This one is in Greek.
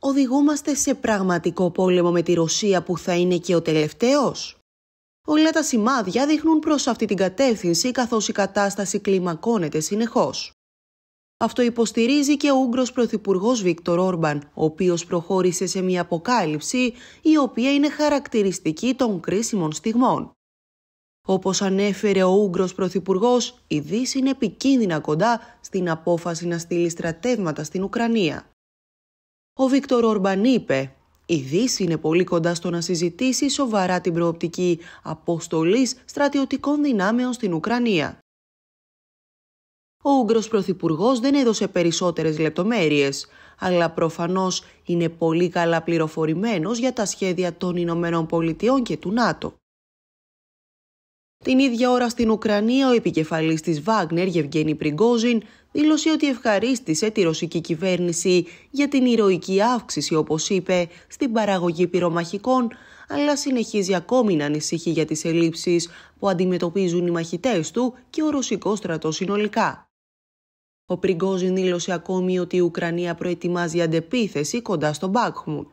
οδηγούμαστε σε πραγματικό πόλεμο με τη Ρωσία που θα είναι και ο τελευταίος. Όλα τα σημάδια δείχνουν προς αυτή την κατεύθυνση καθώς η κατάσταση κλιμακώνεται συνεχώς. Αυτό υποστηρίζει και ο Ούγγρος Πρωθυπουργός Βίκτορ Όρμπαν, ο οποίος προχώρησε σε μια αποκάλυψη η οποία είναι χαρακτηριστική των κρίσιμων στιγμών. Όπως ανέφερε ο Ούγγρος Πρωθυπουργός, η Δύση είναι επικίνδυνα κοντά στην απόφαση να στείλει στρατεύματα στην Ουκρανία. Ο Βίκτορ Ορμπαν είπε «Η Δύση είναι πολύ κοντά στο να συζητήσει σοβαρά την προοπτική αποστολής στρατιωτικών δυνάμεων στην Ουκρανία». Ο Ούγγρος Πρωθυπουργός δεν έδωσε περισσότερες λεπτομέρειες, αλλά προφανώς είναι πολύ καλά πληροφορημένος για τα σχέδια των Ηνωμένων Πολιτειών και του ΝΑΤΟ. Την ίδια ώρα στην Ουκρανία, ο επικεφαλής της Βάγνερ, Γευγένη Πριγκόζιν, δήλωσε ότι ευχαρίστησε τη ρωσική κυβέρνηση για την ηρωική αύξηση, όπως είπε, στην παραγωγή πυρομαχικών, αλλά συνεχίζει ακόμη να ανησυχεί για τις ελλείψεις που αντιμετωπίζουν οι μαχητές του και ο ρωσικός στρατός συνολικά. Ο Πριγκόζιν δήλωσε ακόμη ότι η Ουκρανία προετοιμάζει αντεπίθεση κοντά στο Μπάκχμουτ.